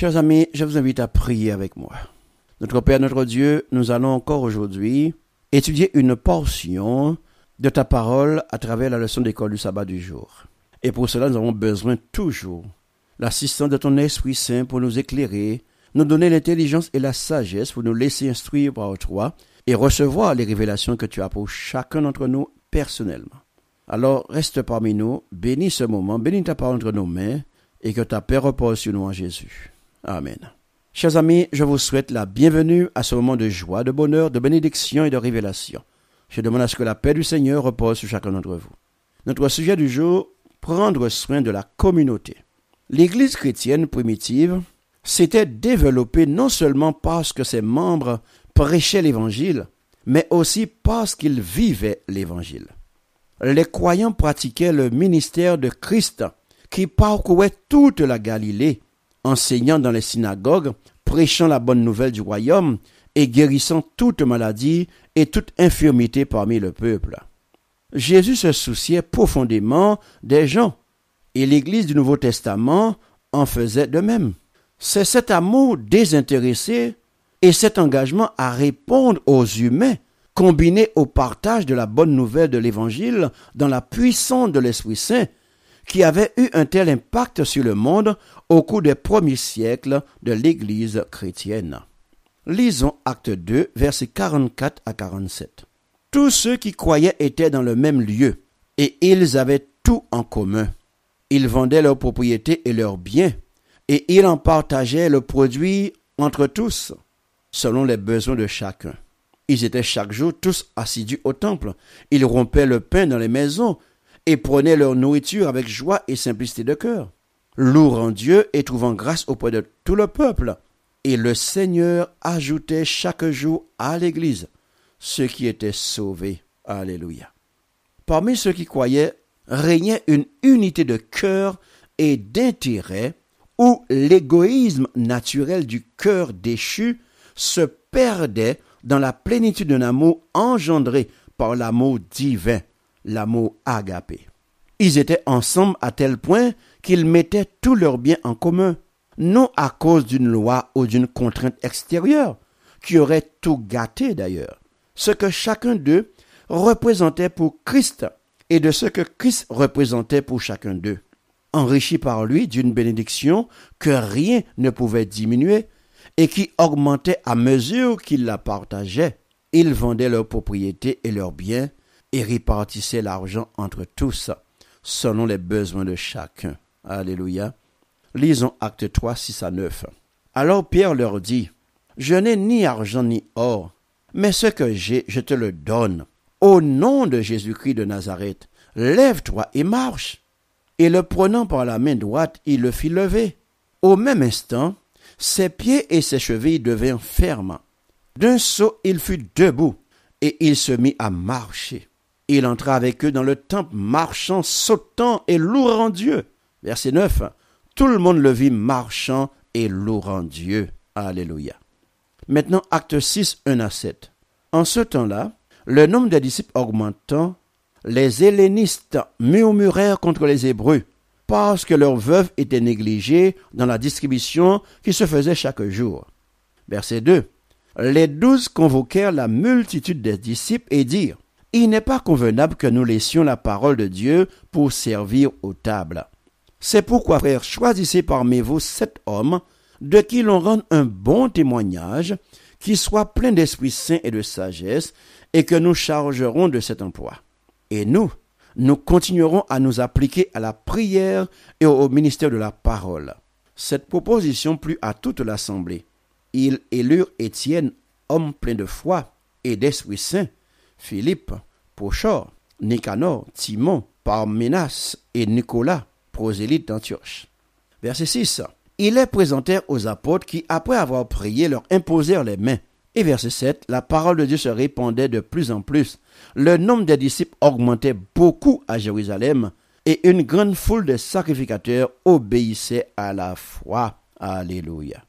Chers amis, je vous invite à prier avec moi. Notre Père, notre Dieu, nous allons encore aujourd'hui étudier une portion de ta parole à travers la leçon d'école du sabbat du jour. Et pour cela, nous avons besoin toujours l'assistance de ton Esprit Saint pour nous éclairer, nous donner l'intelligence et la sagesse pour nous laisser instruire par toi et recevoir les révélations que tu as pour chacun d'entre nous personnellement. Alors reste parmi nous, bénis ce moment, bénis ta parole entre nos mains et que ta paix repose sur nous en Jésus. Amen. Chers amis, je vous souhaite la bienvenue à ce moment de joie, de bonheur, de bénédiction et de révélation. Je demande à ce que la paix du Seigneur repose sur chacun d'entre vous. Notre sujet du jour, prendre soin de la communauté. L'Église chrétienne primitive s'était développée non seulement parce que ses membres prêchaient l'Évangile, mais aussi parce qu'ils vivaient l'Évangile. Les croyants pratiquaient le ministère de Christ qui parcourait toute la Galilée enseignant dans les synagogues, prêchant la bonne nouvelle du royaume et guérissant toute maladie et toute infirmité parmi le peuple. Jésus se souciait profondément des gens, et l'Église du Nouveau Testament en faisait de même. C'est cet amour désintéressé et cet engagement à répondre aux humains, combiné au partage de la bonne nouvelle de l'Évangile dans la puissance de l'Esprit Saint, qui avait eu un tel impact sur le monde au cours des premiers siècles de l'Église chrétienne. Lisons Acte 2, versets 44 à 47. Tous ceux qui croyaient étaient dans le même lieu, et ils avaient tout en commun. Ils vendaient leurs propriétés et leurs biens, et ils en partageaient le produit entre tous, selon les besoins de chacun. Ils étaient chaque jour tous assidus au temple. Ils rompaient le pain dans les maisons, et prenaient leur nourriture avec joie et simplicité de cœur, louant Dieu et trouvant grâce auprès de tout le peuple. Et le Seigneur ajoutait chaque jour à l'Église ceux qui étaient sauvés. Alléluia. Parmi ceux qui croyaient, régnait une unité de cœur et d'intérêt où l'égoïsme naturel du cœur déchu se perdait dans la plénitude d'un amour engendré par l'amour divin l'amour agapé. Ils étaient ensemble à tel point qu'ils mettaient tous leurs biens en commun, non à cause d'une loi ou d'une contrainte extérieure, qui aurait tout gâté d'ailleurs. Ce que chacun d'eux représentait pour Christ et de ce que Christ représentait pour chacun d'eux. Enrichi par lui d'une bénédiction que rien ne pouvait diminuer et qui augmentait à mesure qu'ils la partageaient, ils vendaient leurs propriétés et leurs biens et répartissez l'argent entre tous selon les besoins de chacun. Alléluia. Lisons Acte 3, 6 à 9. Alors Pierre leur dit, Je n'ai ni argent ni or, mais ce que j'ai, je te le donne. Au nom de Jésus-Christ de Nazareth, lève-toi et marche. Et le prenant par la main droite, il le fit lever. Au même instant, ses pieds et ses chevilles devinrent fermes. D'un saut, il fut debout, et il se mit à marcher il entra avec eux dans le temple, marchant, sautant et louant Dieu. Verset 9. Tout le monde le vit marchant et louant Dieu. Alléluia. Maintenant, acte 6, 1 à 7. En ce temps-là, le nombre des disciples augmentant, les hellénistes murmurèrent contre les Hébreux parce que leurs veuves étaient négligées dans la distribution qui se faisait chaque jour. Verset 2. Les douze convoquèrent la multitude des disciples et dirent il n'est pas convenable que nous laissions la parole de Dieu pour servir aux tables. C'est pourquoi, frères, choisissez parmi vous sept hommes de qui l'on rende un bon témoignage, qui soit plein d'Esprit Saint et de sagesse, et que nous chargerons de cet emploi. Et nous, nous continuerons à nous appliquer à la prière et au ministère de la parole. Cette proposition plut à toute l'assemblée. Ils élurent Étienne, homme plein de foi et d'Esprit Saint, Philippe, Pochor, Nicanor, Timon, Parmenas et Nicolas, prosélyte d'Antioche. Verset 6. Ils les présentèrent aux apôtres qui, après avoir prié, leur imposèrent les mains. Et verset 7, la parole de Dieu se répandait de plus en plus. Le nombre des disciples augmentait beaucoup à Jérusalem et une grande foule de sacrificateurs obéissait à la foi. Alléluia.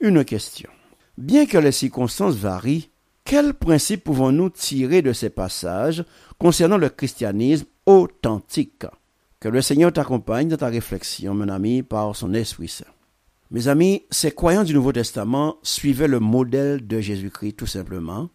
Une question. Bien que les circonstances varient, quels principes pouvons-nous tirer de ces passages concernant le christianisme authentique Que le Seigneur t'accompagne dans ta réflexion, mon ami, par son Esprit Saint. Mes amis, ces croyants du Nouveau Testament suivaient le modèle de Jésus-Christ tout simplement,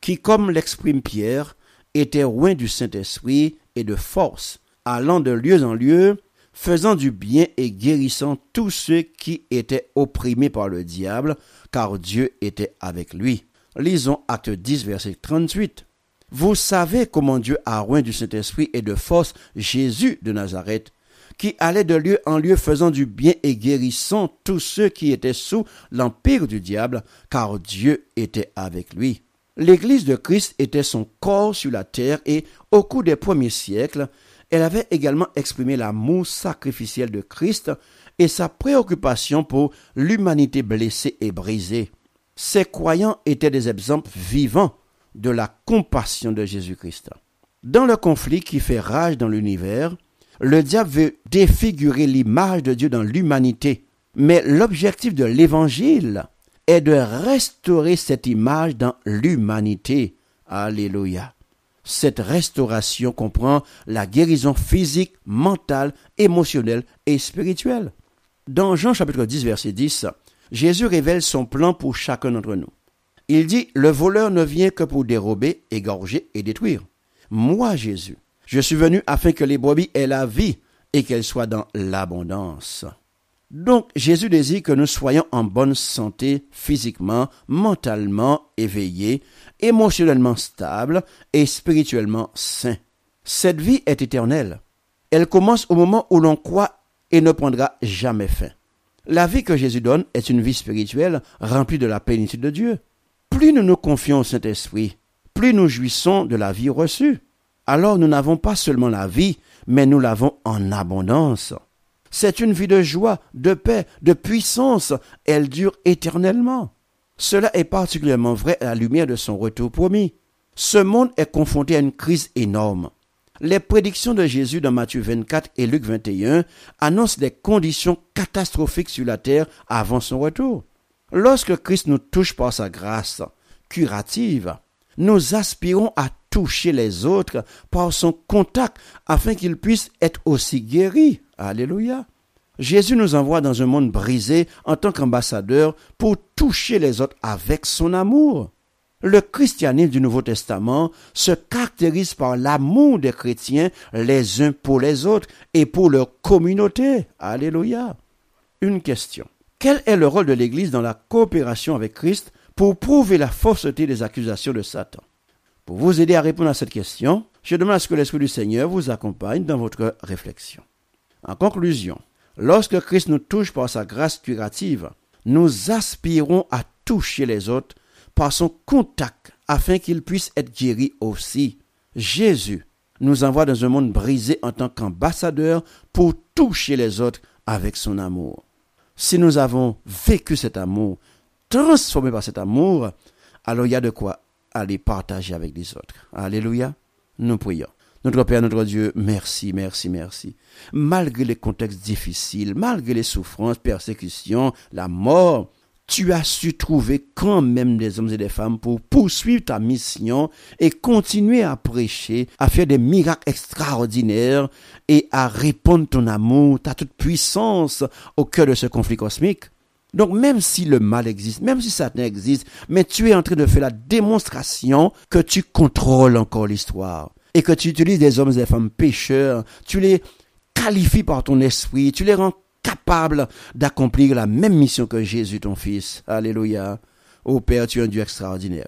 qui, comme l'exprime Pierre, était loin du Saint-Esprit et de force, allant de lieu en lieu, faisant du bien et guérissant tous ceux qui étaient opprimés par le diable, car Dieu était avec lui. Lisons Acte 10, verset 38. Vous savez comment Dieu a ruiné du Saint-Esprit et de force Jésus de Nazareth, qui allait de lieu en lieu faisant du bien et guérissant tous ceux qui étaient sous l'empire du diable, car Dieu était avec lui. L'Église de Christ était son corps sur la terre et, au cours des premiers siècles, elle avait également exprimé l'amour sacrificiel de Christ et sa préoccupation pour l'humanité blessée et brisée ces croyants étaient des exemples vivants de la compassion de Jésus-Christ. Dans le conflit qui fait rage dans l'univers, le diable veut défigurer l'image de Dieu dans l'humanité. Mais l'objectif de l'Évangile est de restaurer cette image dans l'humanité. Alléluia. Cette restauration comprend la guérison physique, mentale, émotionnelle et spirituelle. Dans Jean chapitre 10, verset 10, Jésus révèle son plan pour chacun d'entre nous. Il dit, le voleur ne vient que pour dérober, égorger et détruire. Moi, Jésus, je suis venu afin que les brebis aient la vie et qu'elles soient dans l'abondance. Donc Jésus désire que nous soyons en bonne santé physiquement, mentalement éveillés, émotionnellement stables et spirituellement sains. Cette vie est éternelle. Elle commence au moment où l'on croit et ne prendra jamais fin. La vie que Jésus donne est une vie spirituelle remplie de la plénitude de Dieu. Plus nous nous confions au Saint-Esprit, plus nous jouissons de la vie reçue. Alors nous n'avons pas seulement la vie, mais nous l'avons en abondance. C'est une vie de joie, de paix, de puissance. Elle dure éternellement. Cela est particulièrement vrai à la lumière de son retour promis. Ce monde est confronté à une crise énorme. Les prédictions de Jésus dans Matthieu 24 et Luc 21 annoncent des conditions catastrophiques sur la terre avant son retour. Lorsque Christ nous touche par sa grâce curative, nous aspirons à toucher les autres par son contact afin qu'ils puissent être aussi guéris. Alléluia. Jésus nous envoie dans un monde brisé en tant qu'ambassadeur pour toucher les autres avec son amour. Le christianisme du Nouveau Testament se caractérise par l'amour des chrétiens les uns pour les autres et pour leur communauté. Alléluia. Une question. Quel est le rôle de l'Église dans la coopération avec Christ pour prouver la fausseté des accusations de Satan Pour vous aider à répondre à cette question, je demande à ce que l'Esprit du Seigneur vous accompagne dans votre réflexion. En conclusion, lorsque Christ nous touche par sa grâce curative, nous aspirons à toucher les autres par son contact afin qu'il puisse être guéri aussi. Jésus nous envoie dans un monde brisé en tant qu'ambassadeur pour toucher les autres avec son amour. Si nous avons vécu cet amour, transformé par cet amour, alors il y a de quoi aller partager avec les autres. Alléluia. Nous prions. Notre Père, notre Dieu, merci, merci, merci. Malgré les contextes difficiles, malgré les souffrances, persécutions, la mort, tu as su trouver quand même des hommes et des femmes pour poursuivre ta mission et continuer à prêcher, à faire des miracles extraordinaires et à répondre ton amour, ta toute puissance au cœur de ce conflit cosmique. Donc même si le mal existe, même si Satan existe, mais tu es en train de faire la démonstration que tu contrôles encore l'histoire et que tu utilises des hommes et des femmes pécheurs, tu les qualifies par ton esprit, tu les rends capable d'accomplir la même mission que Jésus, ton Fils. Alléluia. Ô Père, tu es un Dieu extraordinaire.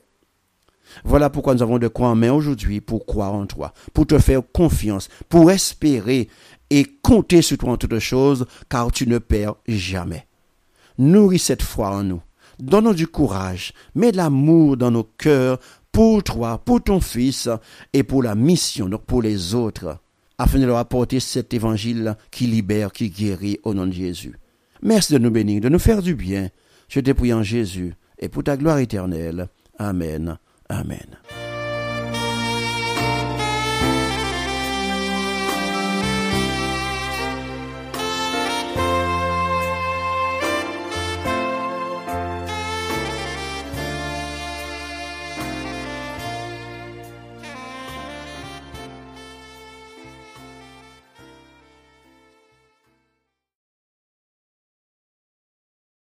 Voilà pourquoi nous avons de quoi en main aujourd'hui pour croire en toi, pour te faire confiance, pour espérer et compter sur toi en toutes choses, car tu ne perds jamais. Nourris cette foi en nous. Donne-nous du courage, mets de l'amour dans nos cœurs pour toi, pour ton Fils et pour la mission, donc pour les autres afin de leur apporter cet évangile qui libère, qui guérit au nom de Jésus. Merci de nous bénir, de nous faire du bien. Je t'ai prie en Jésus et pour ta gloire éternelle. Amen. Amen.